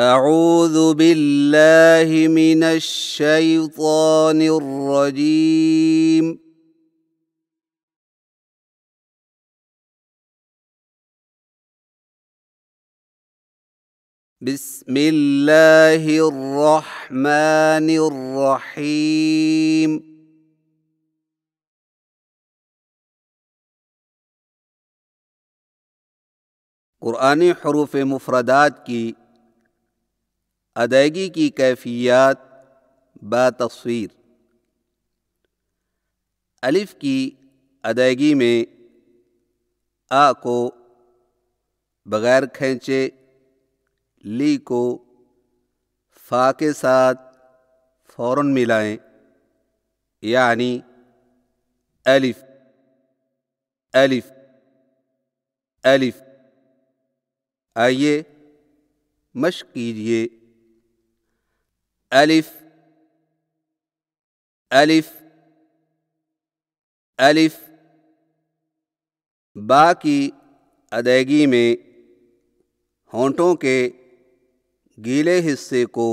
أعوذ بالله من الشيطان الرجيم بسم الله الرحمن الرحيم قرآن حروف مفردات کی ادائیگی کی کیفیات با تصویر الف کی ادائیگی میں آ کو بغیر کھینچے لی کو فا کے ساتھ فوراً ملائیں یعنی الف الف الف آئیے مشق کیجیے ألف ألف ألف با کی ادائیگی میں ہونٹوں کے گیلے حصے کو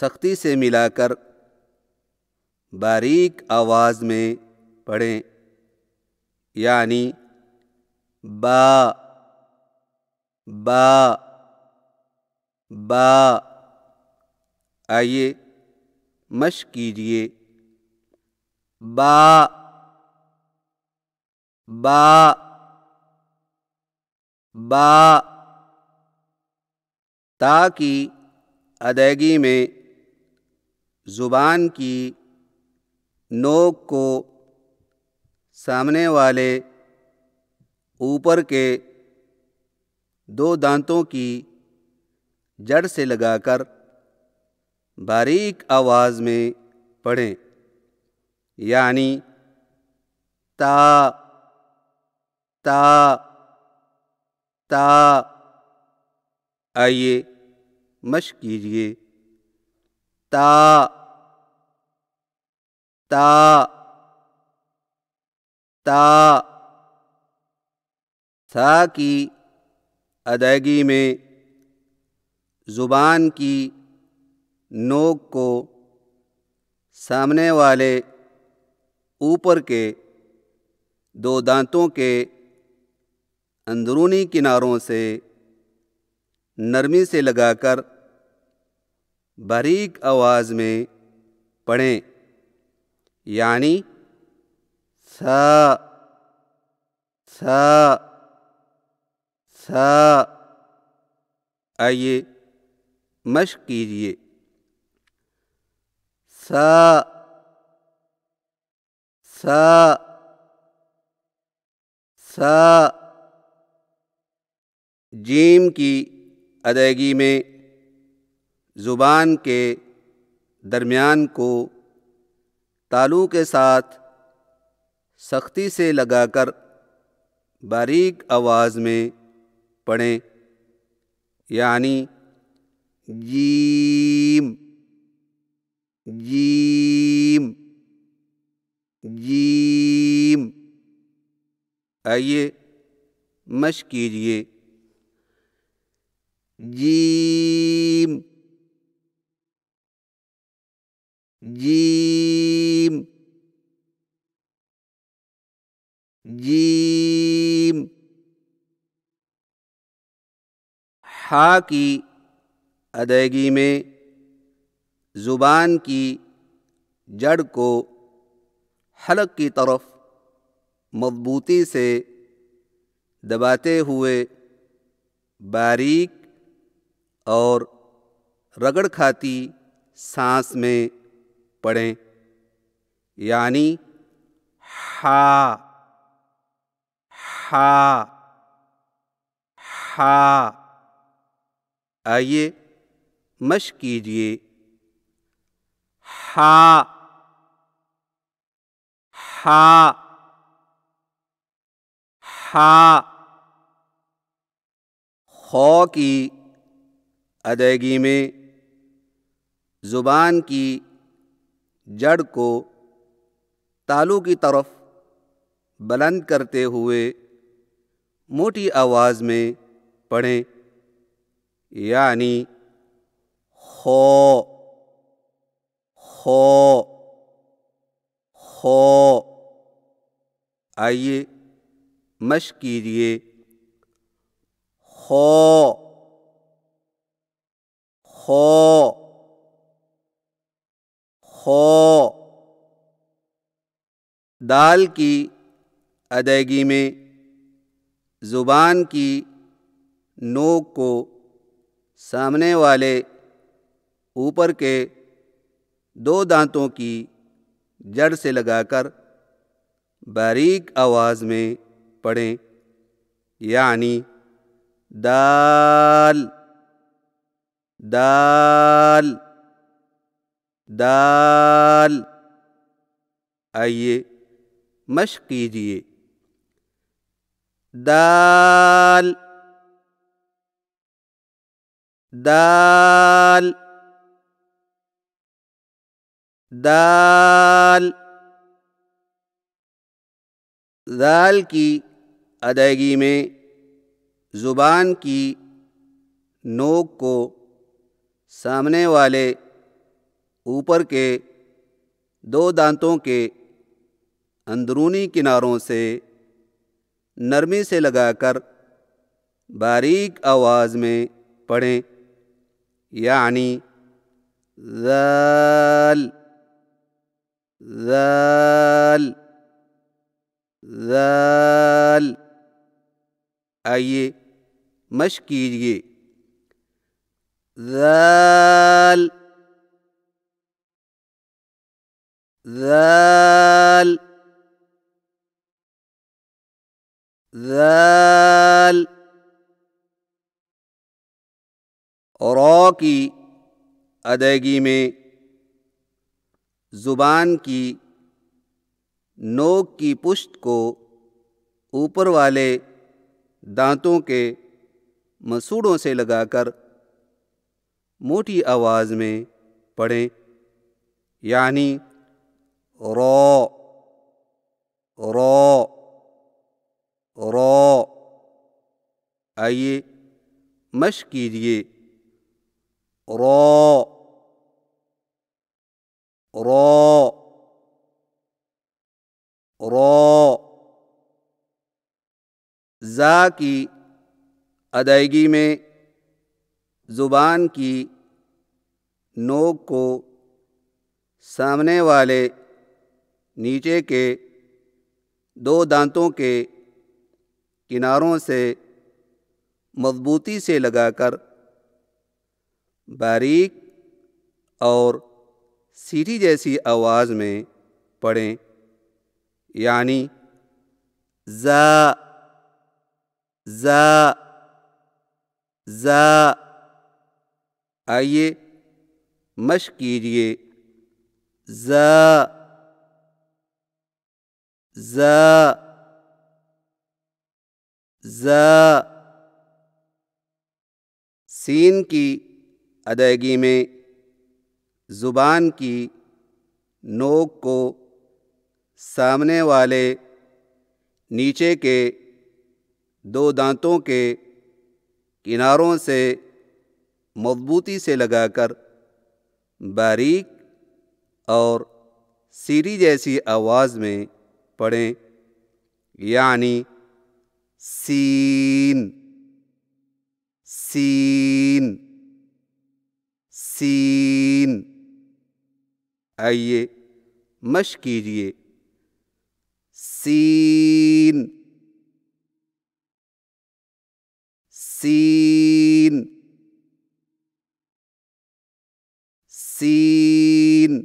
سختی سے ملا کر باریک آواز میں پڑھیں یعنی با با با آئیے مشق کیجئے با با با تا کی ادائیگی میں زبان کی نوک کو سامنے والے اوپر کے دو دانتوں کی جڑ سے لگا کر باریک آواز میں پڑھیں یعنی تا تا تا آئیے مشق کیجیے تا تا تا تھا کی ادائیگی میں زبان کی نوک کو سامنے والے اوپر کے دو دانتوں کے اندرونی کناروں سے نرمی سے لگا کر باریک آواز میں پڑھیں یعنی سا سا سا آئیے مشق کیجیے سا سا سا جیم کی ادائیگی میں زبان کے درمیان کو تالو کے ساتھ سختی سے لگا کر باریک آواز میں پڑھیں یعنی جی جیم جیم آئیے مشق کیجیے جیم جیم جیم ہا کی ادائیگی میں زبان کی جڑ کو حلق کی طرف مضبوطی سے دباتے ہوئے باریک اور رگڑ کھاتی سانس میں پڑھیں یعنی ہا ہا آئیے مشق کیجیے ہا ہا ہا خو کی ادائیگی میں زبان کی جڑ کو تالو کی طرف بلند کرتے ہوئے موٹی آواز میں پڑھیں یعنی خو ہو آئیے مشق کیجیے دال کی ادائیگی میں زبان کی نوک کو سامنے والے اوپر کے دو دانتوں کی جڑ سے لگا کر باریک آواز میں پڑھیں یعنی دال دال دال آئیے مشق کیجیے دال دال دال دال کی ادائیگی میں زبان کی نوک کو سامنے والے اوپر کے دو دانتوں کے اندرونی کناروں سے نرمی سے لگا کر باریک آواز میں پڑھیں یعنی زال ذال ذال أي مشق کیجئے ذال ذال ذال را کی ادائیگی زبان کی نوک کی پشت کو اوپر والے دانتوں کے مسوڑوں سے لگا کر موٹی آواز میں پڑھیں یعنی رو رو رو آئیے مشق کیجیے رو رو رو زا کی ادائیگی میں زبان کی نوک کو سامنے والے نیچے کے دو دانتوں کے کناروں سے مضبوطی سے لگا کر باریک اور سیری جیسی آواز میں پڑھیں یعنی زا زا زا آئیے مشق کیجیے زا ز سین کی ادائیگی میں زبان کی نوک کو سامنے والے نیچے کے دو دانتوں کے کناروں سے مضبوطی سے لگا کر باریک اور سیری جیسی آواز میں پڑھیں یعنی سین سین سین آئیے مشق کیجئے سین سین سین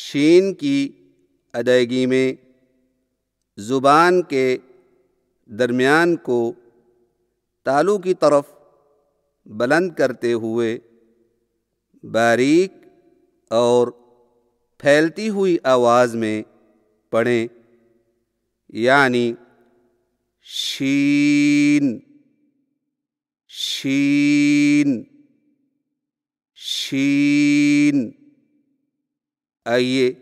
شین کی ادائیگی میں زبان کے درمیان کو تالو کی طرف بلند کرتے ہوئے باریک اور پھیلتی ہوئی آواز میں پڑھیں یعنی شین شین شین آئیے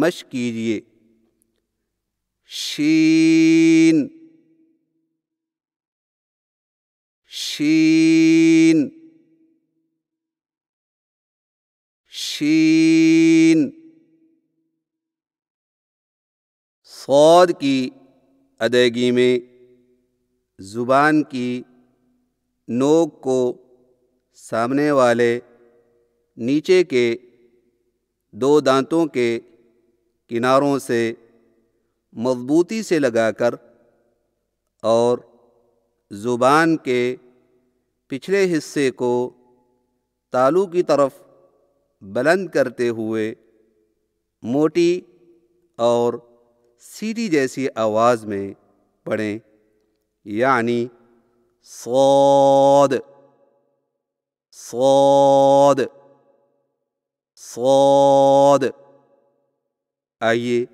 مشق کیجیے شین شین شین سعود کی ادائیگی میں زبان کی نوک کو سامنے والے نیچے کے دو دانتوں کے کناروں سے مضبوطی سے لگا کر اور زبان کے پچھلے حصے کو تالو کی طرف بلند کرتے ہوئے موٹی اور سیدھی جیسی آواز میں پڑھیں یعنی سواد سواد سواد آئیے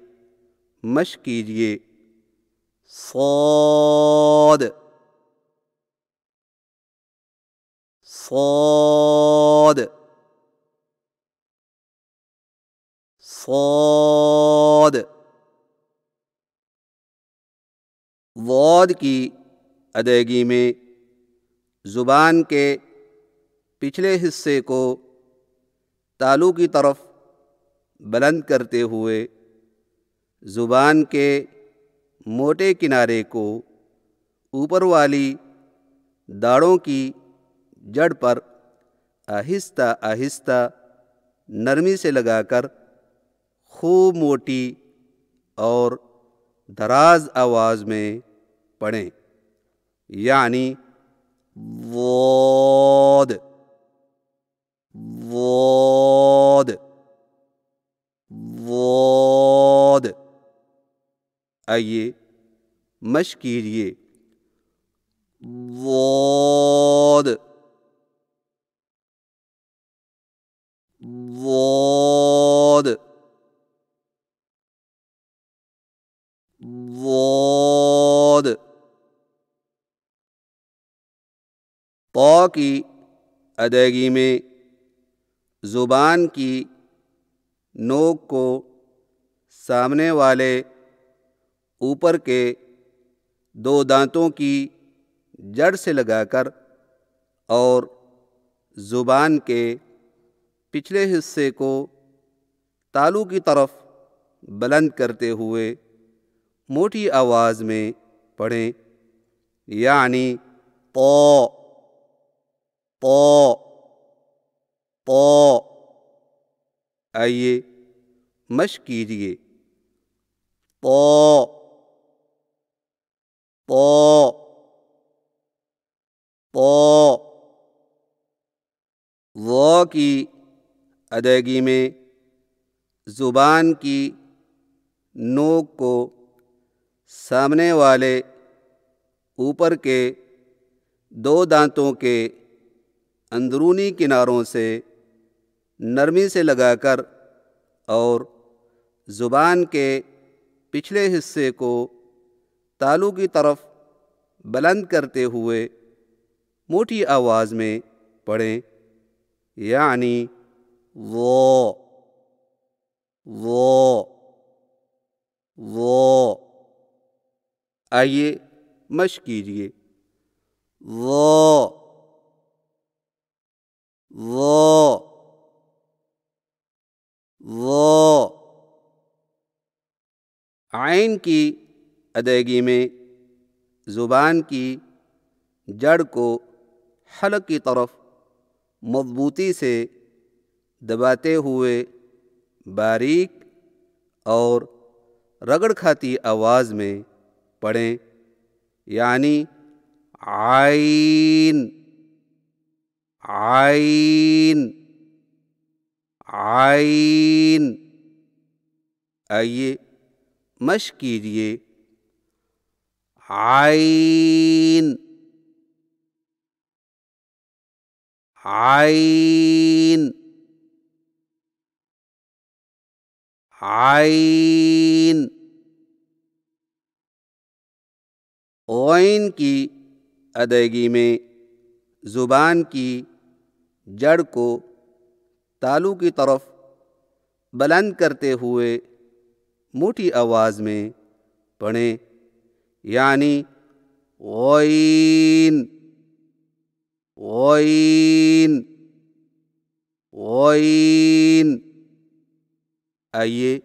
مشق کیجیے سو س واد کی ادائیگی میں زبان کے پچھلے حصے کو تالو کی طرف بلند کرتے ہوئے زبان کے موٹے کنارے کو اوپر والی داڑوں کی جڑ پر آہستہ آہستہ نرمی سے لگا کر خوب موٹی اور دراز آواز میں پڑھیں یعنی وود وود وود آئیے مشق کیجیے وود وود پا کی ادائیگی میں زبان کی نوک کو سامنے والے اوپر کے دو دانتوں کی جڑ سے لگا کر اور زبان کے پچھلے حصے کو تالو کی طرف بلند کرتے ہوئے موٹی آواز میں پڑھیں یعنی آئیے مشق کیجیے و کی ادائیگی میں زبان کی نوک کو سامنے والے اوپر کے دو دانتوں کے اندرونی کناروں سے نرمی سے لگا کر اور زبان کے پچھلے حصے کو تالو کی طرف بلند کرتے ہوئے موٹی آواز میں پڑھیں یعنی وہ وہ وہ آئیے مشقجیے و آئین کی ادائیگی میں زبان کی جڑ کو حلق کی طرف مضبوطی سے دباتے ہوئے باریک اور رگڑ کھاتی آواز میں پڑھیں یعنی آئین آئین آئین آئیے مشق کیجیے آئین آئین آئین غین کی ادائیگی میں زبان کی جڑ کو تالو کی طرف بلند کرتے ہوئے موٹی آواز میں پڑھیں یعنی غین غین غین آئیے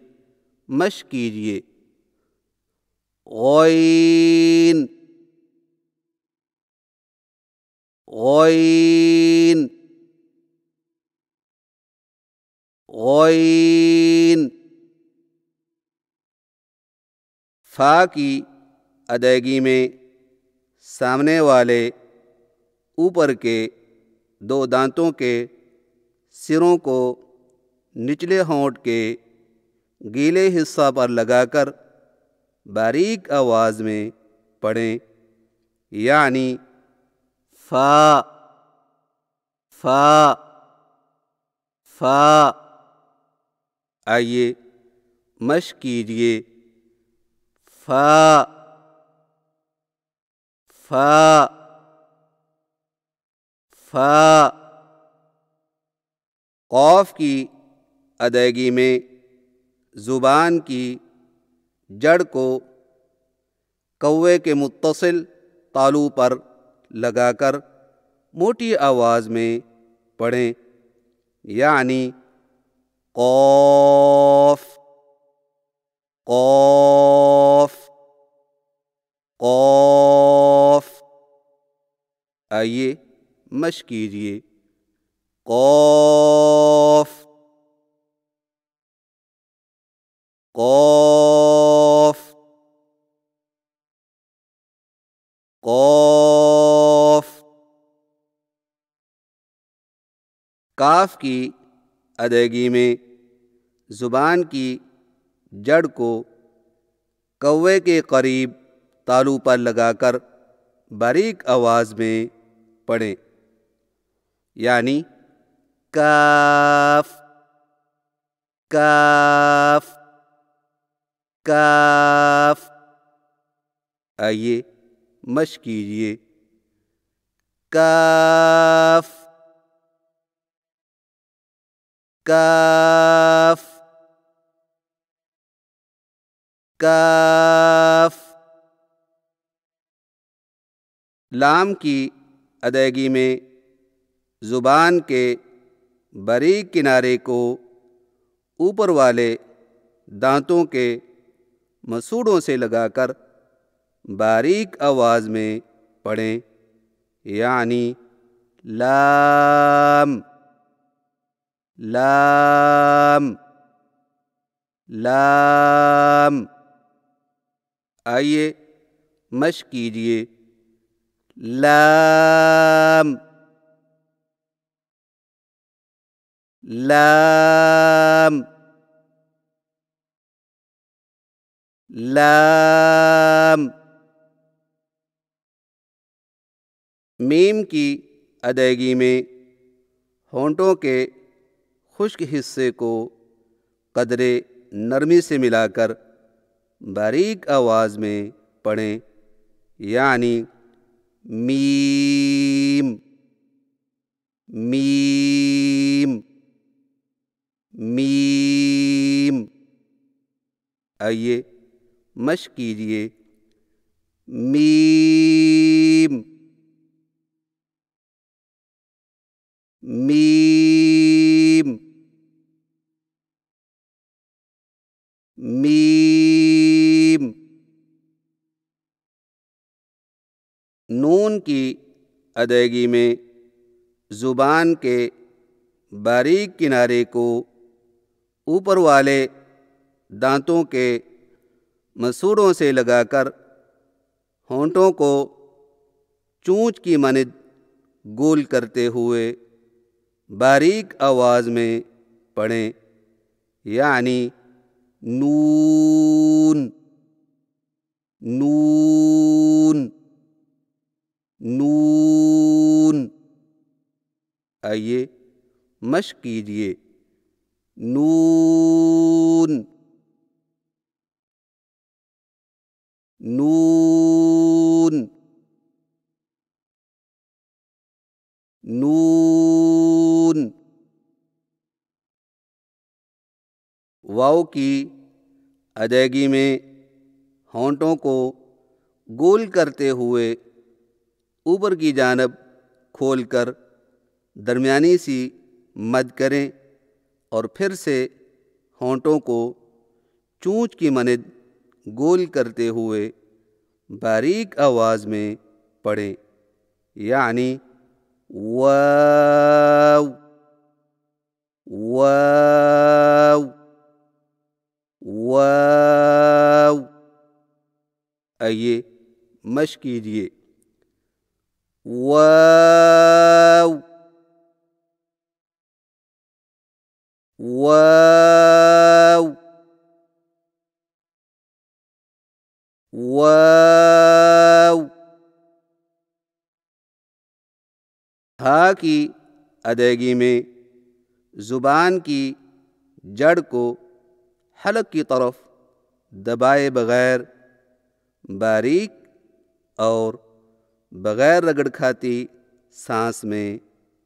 مشق کیجیے غین فا کی ادائیگی میں سامنے والے اوپر کے دو دانتوں کے سروں کو نچلے ہونٹ کے گیلے حصہ پر لگا کر باریک آواز میں پڑھیں یعنی فا فا آئیے مشق کیجیے فا قوف کی ادائیگی میں زبان کی جڑ کو کوے کے متصل تالو پر لگا کر موٹی آواز میں پڑھیں یعنی قوف قوف قوف آئیے مشق کیجیے قوف کاف کی ادائیگی میں زبان کی جڑ کو کوے کے قریب تالو پر لگا کر باریک آواز میں پڑھیں یعنی کاف کاف کاف آئیے مشق کیجیے کاف کاف لام کی ادائیگی میں زبان کے بری کنارے کو اوپر والے دانتوں کے مسوڑوں سے لگا کر باریک آواز میں پڑھیں یعنی لام لام لام آئیے لام لام لام میم کی ادائیگی میں ہونٹوں کے خشک حصے کو قدرے نرمی سے ملا کر باریک آواز میں پڑھیں یعنی میم میم میم آئیے مشق کیجیے میم میم میم نون کی ادائیگی میں زبان کے باریک کنارے کو اوپر والے دانتوں کے مسوروں سے لگا کر ہونٹوں کو چونچ کی مند گول کرتے ہوئے باریک آواز میں پڑھیں یعنی نون نون نون آئیے مشق کیجیے نون نون نون واؤ کی ادائیگی میں ہونٹوں کو گول کرتے ہوئے اوپر کی جانب کھول کر درمیانی سی مد کریں اور پھر سے ہونٹوں کو چونچ کی مند گول کرتے ہوئے باریک آواز میں پڑھیں یعنی واؤ واو آئیے واو واو واو ہا کی ادائیگی میں زبان کی جڑ کو حلق کی طرف دبائے بغیر باریک اور بغیر رگڑ کھاتی سانس میں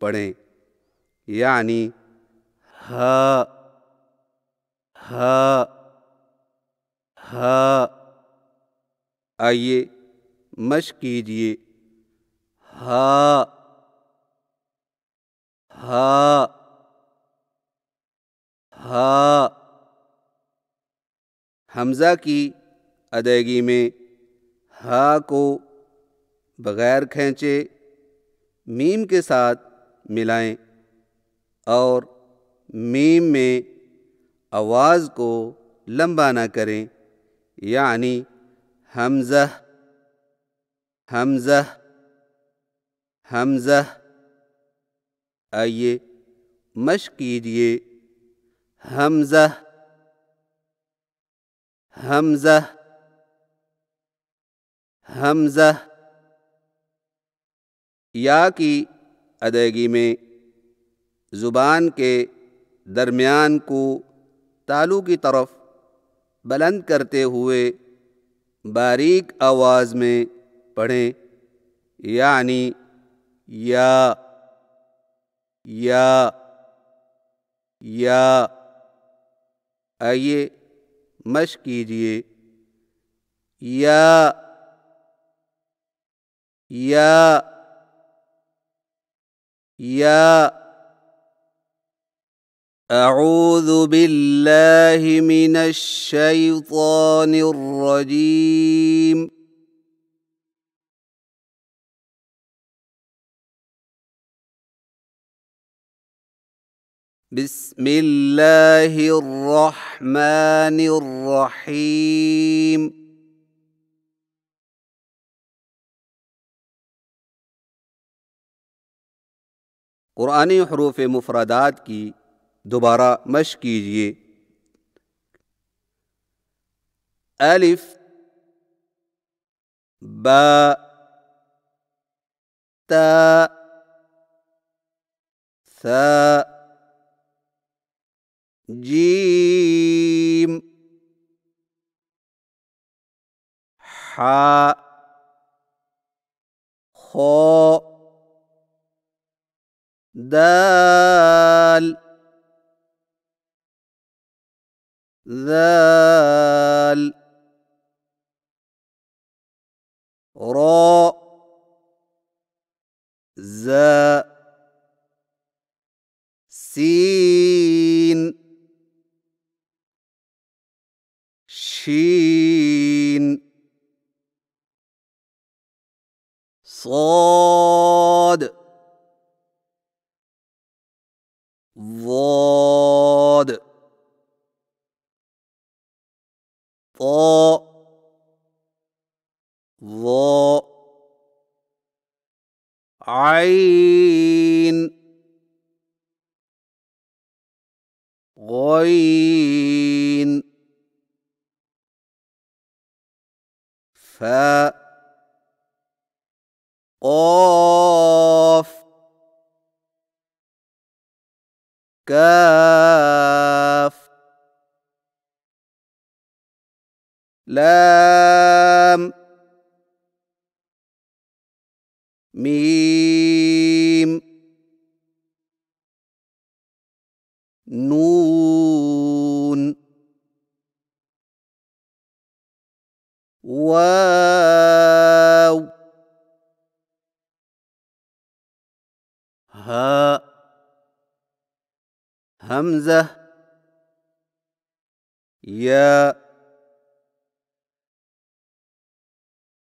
پڑھیں یعنی ہا ہا ہا آئیے مشق کیجیے ہا ہا ہا حمزہ کی ادائیگی میں ہا کو بغیر کھینچے میم کے ساتھ ملائیں اور میم میں آواز کو لمبا نہ کریں یعنی حمزہ حمزہ حمزہ آئیے مشق کیجیے حمزہ ہم ز یا کی ادائیگی میں زبان کے درمیان کو تالو کی طرف بلند کرتے ہوئے باریک آواز میں پڑھیں یعنی یا یا یا آئیے मश کیجئے یا یا یا أعوذ بالله من الشيطان الرجيم بسم الله الرحمن الرحيم قرآنی حروف مفردات کی دوبارہ مشق کیجئے الف با تا ثا جيم حاء خاء دال ذال راء شين صاد ضاد طاء ظاء عين غين قاف كاف لام ميم نون واو ها همزة يا